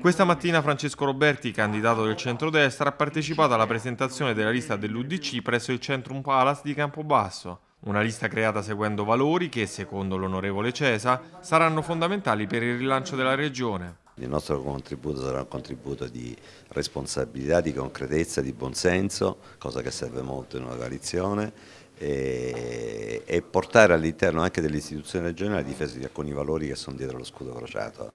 Questa mattina Francesco Roberti, candidato del centrodestra, ha partecipato alla presentazione della lista dell'UDC presso il Centrum Palace di Campobasso, una lista creata seguendo valori che, secondo l'onorevole Cesa, saranno fondamentali per il rilancio della regione. Il nostro contributo sarà un contributo di responsabilità, di concretezza, di buonsenso, cosa che serve molto in una coalizione, e, e portare all'interno anche dell'istituzione regionale la difesa di alcuni valori che sono dietro lo scudo crociato.